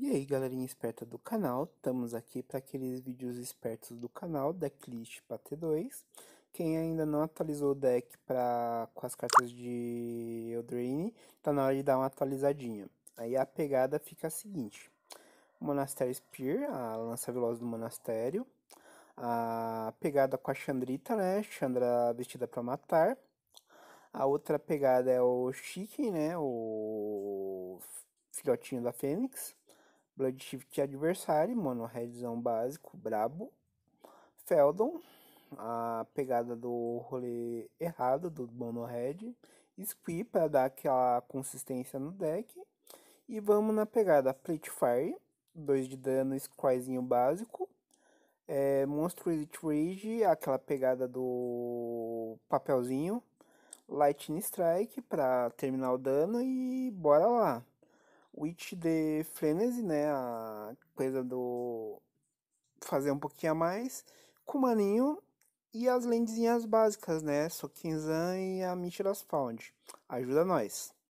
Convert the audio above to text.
E aí galerinha esperta do canal, estamos aqui para aqueles vídeos espertos do canal, decklist para T2. Quem ainda não atualizou o deck pra, com as cartas de Eldraine, tá na hora de dar uma atualizadinha. Aí a pegada fica a seguinte, o Monastério Spear, a lança veloz do Monastério, a pegada com a Chandrita, né, Chandra vestida para matar, a outra pegada é o Chicken, né, o filhotinho da Fênix, Bloodshift adversário, mano, redzão básico, brabo. Feldon, a pegada do rolê errado do Mono Red. Squee para dar aquela consistência no deck. E vamos na pegada Fleet Fire, 2 de dano, Scryzinho básico. É, Monstro Rage, aquela pegada do papelzinho. Lightning Strike para terminar o dano e bora lá. Witch de Frenzy, né? A coisa do fazer um pouquinho a mais. Com o maninho e as lendezinhas básicas, né? Sokinzan e a Michiras Found. Ajuda nós.